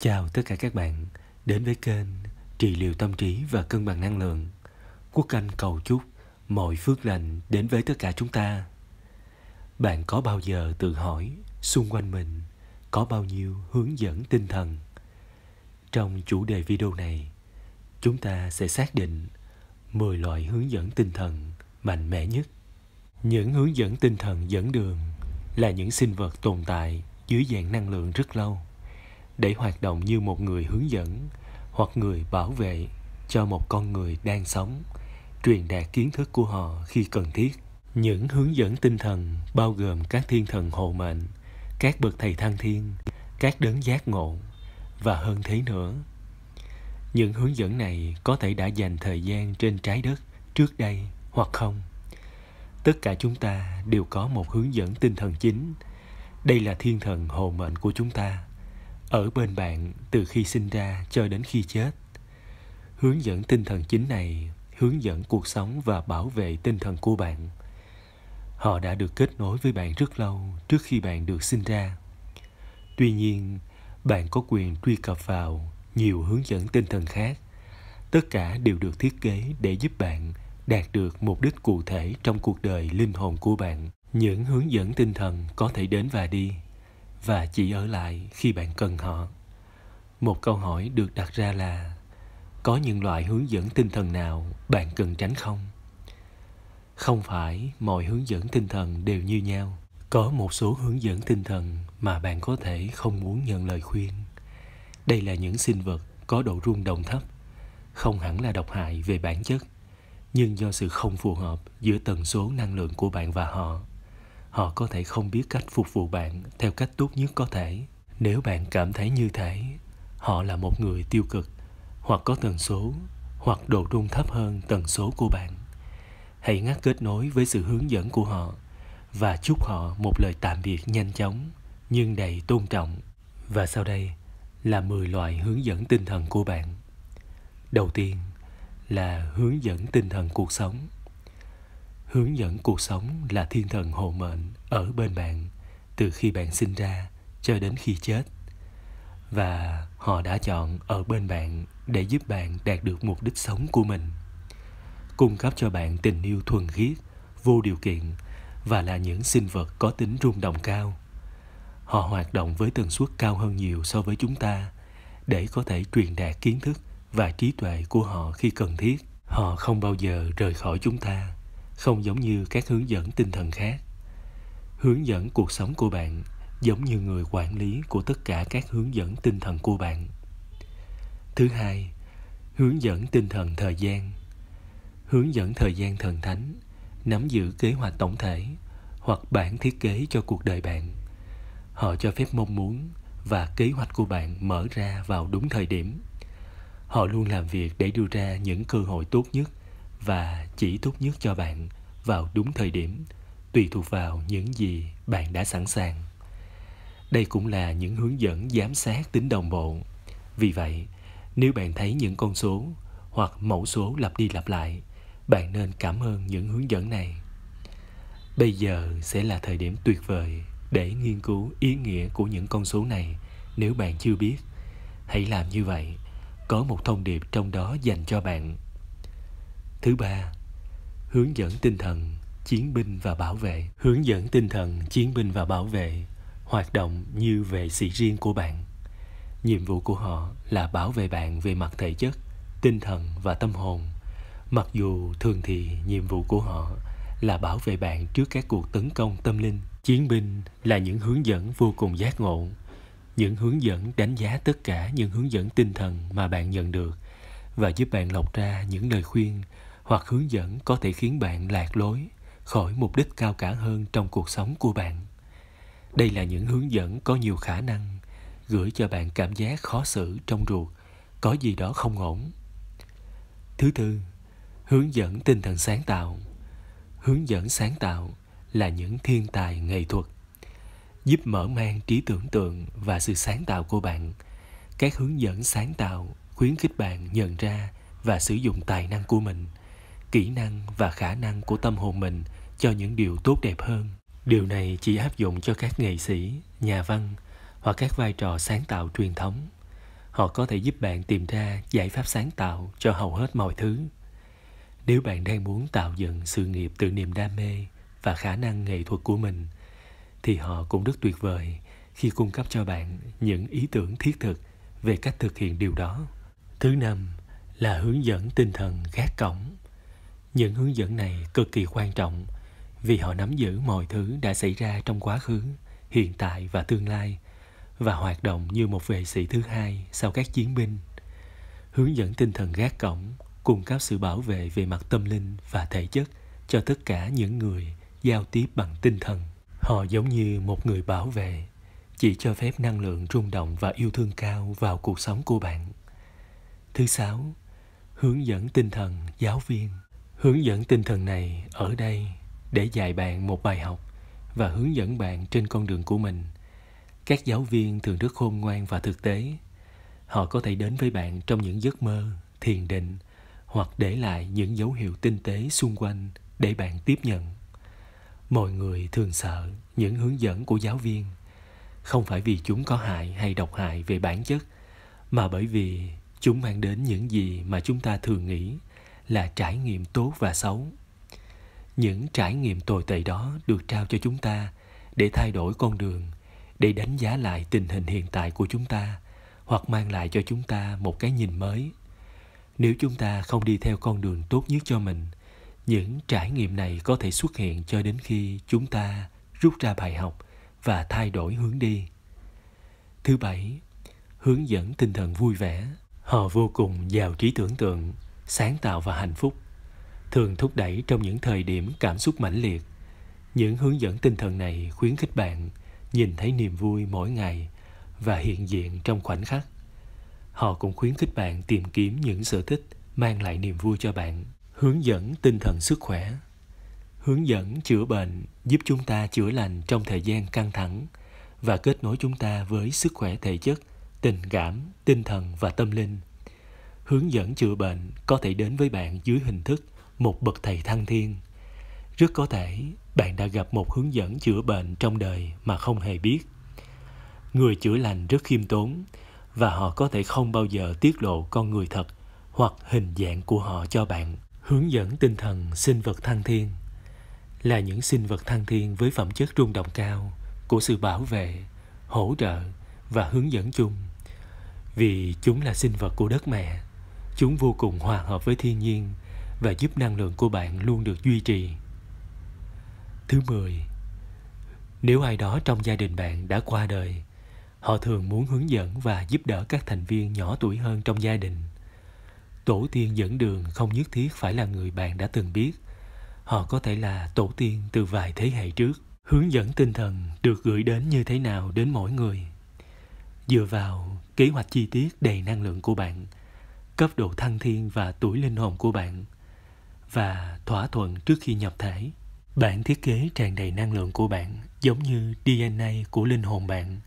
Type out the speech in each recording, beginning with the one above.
Chào tất cả các bạn đến với kênh Trị liệu tâm trí và cân bằng năng lượng. Quốc Anh cầu chúc mọi phước lành đến với tất cả chúng ta. Bạn có bao giờ tự hỏi xung quanh mình có bao nhiêu hướng dẫn tinh thần? Trong chủ đề video này, chúng ta sẽ xác định 10 loại hướng dẫn tinh thần mạnh mẽ nhất. Những hướng dẫn tinh thần dẫn đường là những sinh vật tồn tại dưới dạng năng lượng rất lâu để hoạt động như một người hướng dẫn hoặc người bảo vệ cho một con người đang sống truyền đạt kiến thức của họ khi cần thiết những hướng dẫn tinh thần bao gồm các thiên thần hộ mệnh các bậc thầy thăng thiên các đấng giác ngộ và hơn thế nữa những hướng dẫn này có thể đã dành thời gian trên trái đất trước đây hoặc không tất cả chúng ta đều có một hướng dẫn tinh thần chính đây là thiên thần hộ mệnh của chúng ta ở bên bạn từ khi sinh ra cho đến khi chết hướng dẫn tinh thần chính này hướng dẫn cuộc sống và bảo vệ tinh thần của bạn họ đã được kết nối với bạn rất lâu trước khi bạn được sinh ra tuy nhiên bạn có quyền truy cập vào nhiều hướng dẫn tinh thần khác tất cả đều được thiết kế để giúp bạn đạt được mục đích cụ thể trong cuộc đời linh hồn của bạn những hướng dẫn tinh thần có thể đến và đi và chỉ ở lại khi bạn cần họ một câu hỏi được đặt ra là có những loại hướng dẫn tinh thần nào bạn cần tránh không không phải mọi hướng dẫn tinh thần đều như nhau có một số hướng dẫn tinh thần mà bạn có thể không muốn nhận lời khuyên đây là những sinh vật có độ rung động thấp không hẳn là độc hại về bản chất nhưng do sự không phù hợp giữa tần số năng lượng của bạn và họ họ có thể không biết cách phục vụ bạn theo cách tốt nhất có thể nếu bạn cảm thấy như thế họ là một người tiêu cực hoặc có tần số hoặc độ rung thấp hơn tần số của bạn hãy ngắt kết nối với sự hướng dẫn của họ và chúc họ một lời tạm biệt nhanh chóng nhưng đầy tôn trọng và sau đây là 10 loại hướng dẫn tinh thần của bạn đầu tiên là hướng dẫn tinh thần cuộc sống hướng dẫn cuộc sống là thiên thần hộ mệnh ở bên bạn từ khi bạn sinh ra cho đến khi chết và họ đã chọn ở bên bạn để giúp bạn đạt được mục đích sống của mình cung cấp cho bạn tình yêu thuần khiết vô điều kiện và là những sinh vật có tính rung động cao họ hoạt động với tần suất cao hơn nhiều so với chúng ta để có thể truyền đạt kiến thức và trí tuệ của họ khi cần thiết họ không bao giờ rời khỏi chúng ta không giống như các hướng dẫn tinh thần khác hướng dẫn cuộc sống của bạn giống như người quản lý của tất cả các hướng dẫn tinh thần của bạn thứ hai hướng dẫn tinh thần thời gian hướng dẫn thời gian thần thánh nắm giữ kế hoạch tổng thể hoặc bản thiết kế cho cuộc đời bạn họ cho phép mong muốn và kế hoạch của bạn mở ra vào đúng thời điểm họ luôn làm việc để đưa ra những cơ hội tốt nhất và chỉ tốt nhất cho bạn vào đúng thời điểm tùy thuộc vào những gì bạn đã sẵn sàng đây cũng là những hướng dẫn giám sát tính đồng bộ vì vậy nếu bạn thấy những con số hoặc mẫu số lặp đi lặp lại bạn nên cảm ơn những hướng dẫn này bây giờ sẽ là thời điểm tuyệt vời để nghiên cứu ý nghĩa của những con số này nếu bạn chưa biết hãy làm như vậy có một thông điệp trong đó dành cho bạn Thứ ba, hướng dẫn tinh thần chiến binh và bảo vệ. Hướng dẫn tinh thần chiến binh và bảo vệ hoạt động như vệ sĩ riêng của bạn. Nhiệm vụ của họ là bảo vệ bạn về mặt thể chất, tinh thần và tâm hồn. Mặc dù thường thì nhiệm vụ của họ là bảo vệ bạn trước các cuộc tấn công tâm linh. Chiến binh là những hướng dẫn vô cùng giác ngộ, những hướng dẫn đánh giá tất cả những hướng dẫn tinh thần mà bạn nhận được và giúp bạn lọc ra những lời khuyên hoặc hướng dẫn có thể khiến bạn lạc lối khỏi mục đích cao cả hơn trong cuộc sống của bạn đây là những hướng dẫn có nhiều khả năng gửi cho bạn cảm giác khó xử trong ruột có gì đó không ổn thứ tư hướng dẫn tinh thần sáng tạo hướng dẫn sáng tạo là những thiên tài nghệ thuật giúp mở mang trí tưởng tượng và sự sáng tạo của bạn các hướng dẫn sáng tạo khuyến khích bạn nhận ra và sử dụng tài năng của mình kỹ năng và khả năng của tâm hồn mình cho những điều tốt đẹp hơn điều này chỉ áp dụng cho các nghệ sĩ nhà văn hoặc các vai trò sáng tạo truyền thống họ có thể giúp bạn tìm ra giải pháp sáng tạo cho hầu hết mọi thứ nếu bạn đang muốn tạo dựng sự nghiệp từ niềm đam mê và khả năng nghệ thuật của mình thì họ cũng rất tuyệt vời khi cung cấp cho bạn những ý tưởng thiết thực về cách thực hiện điều đó thứ năm là hướng dẫn tinh thần gác cổng những hướng dẫn này cực kỳ quan trọng vì họ nắm giữ mọi thứ đã xảy ra trong quá khứ, hiện tại và tương lai và hoạt động như một vệ sĩ thứ hai sau các chiến binh. Hướng dẫn tinh thần gác cổng cung cấp sự bảo vệ về mặt tâm linh và thể chất cho tất cả những người giao tiếp bằng tinh thần. Họ giống như một người bảo vệ, chỉ cho phép năng lượng rung động và yêu thương cao vào cuộc sống của bạn. Thứ sáu, hướng dẫn tinh thần giáo viên hướng dẫn tinh thần này ở đây để dạy bạn một bài học và hướng dẫn bạn trên con đường của mình các giáo viên thường rất khôn ngoan và thực tế họ có thể đến với bạn trong những giấc mơ thiền định hoặc để lại những dấu hiệu tinh tế xung quanh để bạn tiếp nhận mọi người thường sợ những hướng dẫn của giáo viên không phải vì chúng có hại hay độc hại về bản chất mà bởi vì chúng mang đến những gì mà chúng ta thường nghĩ là trải nghiệm tốt và xấu những trải nghiệm tồi tệ đó được trao cho chúng ta để thay đổi con đường để đánh giá lại tình hình hiện tại của chúng ta hoặc mang lại cho chúng ta một cái nhìn mới nếu chúng ta không đi theo con đường tốt nhất cho mình những trải nghiệm này có thể xuất hiện cho đến khi chúng ta rút ra bài học và thay đổi hướng đi thứ bảy hướng dẫn tinh thần vui vẻ họ vô cùng giàu trí tưởng tượng sáng tạo và hạnh phúc thường thúc đẩy trong những thời điểm cảm xúc mãnh liệt những hướng dẫn tinh thần này khuyến khích bạn nhìn thấy niềm vui mỗi ngày và hiện diện trong khoảnh khắc họ cũng khuyến khích bạn tìm kiếm những sở thích mang lại niềm vui cho bạn hướng dẫn tinh thần sức khỏe hướng dẫn chữa bệnh giúp chúng ta chữa lành trong thời gian căng thẳng và kết nối chúng ta với sức khỏe thể chất tình cảm tinh thần và tâm linh hướng dẫn chữa bệnh có thể đến với bạn dưới hình thức một bậc thầy thăng thiên. Rất có thể bạn đã gặp một hướng dẫn chữa bệnh trong đời mà không hề biết. Người chữa lành rất khiêm tốn và họ có thể không bao giờ tiết lộ con người thật hoặc hình dạng của họ cho bạn. Hướng dẫn tinh thần sinh vật thăng thiên là những sinh vật thăng thiên với phẩm chất rung động cao của sự bảo vệ, hỗ trợ và hướng dẫn chung vì chúng là sinh vật của đất mẹ Chúng vô cùng hòa hợp với thiên nhiên và giúp năng lượng của bạn luôn được duy trì. Thứ 10. Nếu ai đó trong gia đình bạn đã qua đời, họ thường muốn hướng dẫn và giúp đỡ các thành viên nhỏ tuổi hơn trong gia đình. Tổ tiên dẫn đường không nhất thiết phải là người bạn đã từng biết. Họ có thể là tổ tiên từ vài thế hệ trước. Hướng dẫn tinh thần được gửi đến như thế nào đến mỗi người. Dựa vào kế hoạch chi tiết đầy năng lượng của bạn – cấp độ thăng thiên và tuổi linh hồn của bạn và thỏa thuận trước khi nhập thể. Bản thiết kế tràn đầy năng lượng của bạn giống như DNA của linh hồn bạn,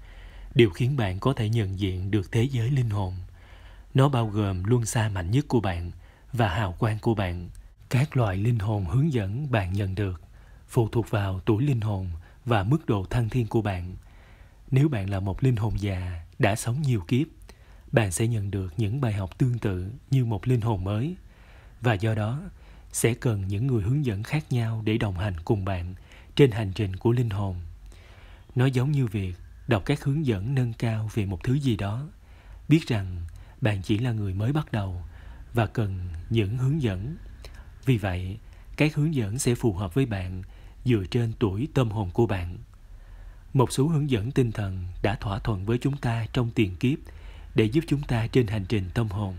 điều khiến bạn có thể nhận diện được thế giới linh hồn. Nó bao gồm luân xa mạnh nhất của bạn và hào quang của bạn. Các loại linh hồn hướng dẫn bạn nhận được phụ thuộc vào tuổi linh hồn và mức độ thăng thiên của bạn. Nếu bạn là một linh hồn già đã sống nhiều kiếp bạn sẽ nhận được những bài học tương tự như một linh hồn mới và do đó sẽ cần những người hướng dẫn khác nhau để đồng hành cùng bạn trên hành trình của linh hồn nó giống như việc đọc các hướng dẫn nâng cao về một thứ gì đó biết rằng bạn chỉ là người mới bắt đầu và cần những hướng dẫn vì vậy các hướng dẫn sẽ phù hợp với bạn dựa trên tuổi tâm hồn của bạn một số hướng dẫn tinh thần đã thỏa thuận với chúng ta trong tiền kiếp để giúp chúng ta trên hành trình tâm hồn.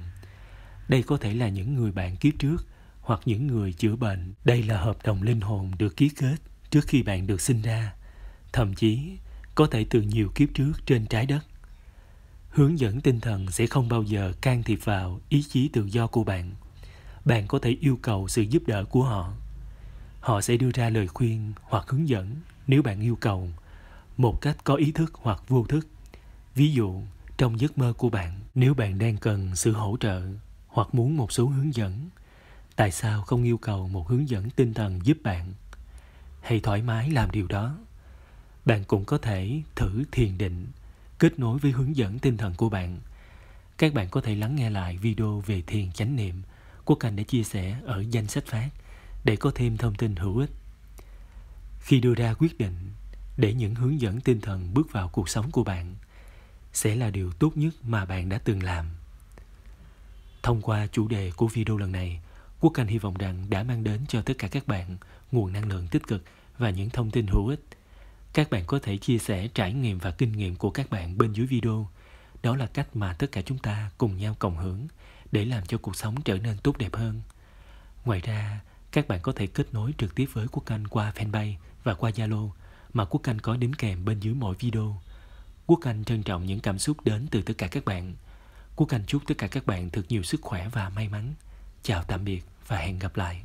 Đây có thể là những người bạn kiếp trước hoặc những người chữa bệnh. Đây là hợp đồng linh hồn được ký kết trước khi bạn được sinh ra, thậm chí có thể từ nhiều kiếp trước trên trái đất. Hướng dẫn tinh thần sẽ không bao giờ can thiệp vào ý chí tự do của bạn. Bạn có thể yêu cầu sự giúp đỡ của họ. Họ sẽ đưa ra lời khuyên hoặc hướng dẫn nếu bạn yêu cầu một cách có ý thức hoặc vô thức. Ví dụ, trong giấc mơ của bạn nếu bạn đang cần sự hỗ trợ hoặc muốn một số hướng dẫn tại sao không yêu cầu một hướng dẫn tinh thần giúp bạn hãy thoải mái làm điều đó bạn cũng có thể thử thiền định kết nối với hướng dẫn tinh thần của bạn các bạn có thể lắng nghe lại video về thiền chánh niệm của anh để chia sẻ ở danh sách phát để có thêm thông tin hữu ích khi đưa ra quyết định để những hướng dẫn tinh thần bước vào cuộc sống của bạn sẽ là điều tốt nhất mà bạn đã từng làm. Thông qua chủ đề của video lần này, Quốc Anh hy vọng rằng đã mang đến cho tất cả các bạn nguồn năng lượng tích cực và những thông tin hữu ích. Các bạn có thể chia sẻ trải nghiệm và kinh nghiệm của các bạn bên dưới video. Đó là cách mà tất cả chúng ta cùng nhau cộng hưởng để làm cho cuộc sống trở nên tốt đẹp hơn. Ngoài ra, các bạn có thể kết nối trực tiếp với Quốc Anh qua fanpage và qua Zalo mà Quốc Anh có đính kèm bên dưới mỗi video. Quốc Anh trân trọng những cảm xúc đến từ tất cả các bạn. Quốc Anh chúc tất cả các bạn thật nhiều sức khỏe và may mắn. Chào tạm biệt và hẹn gặp lại.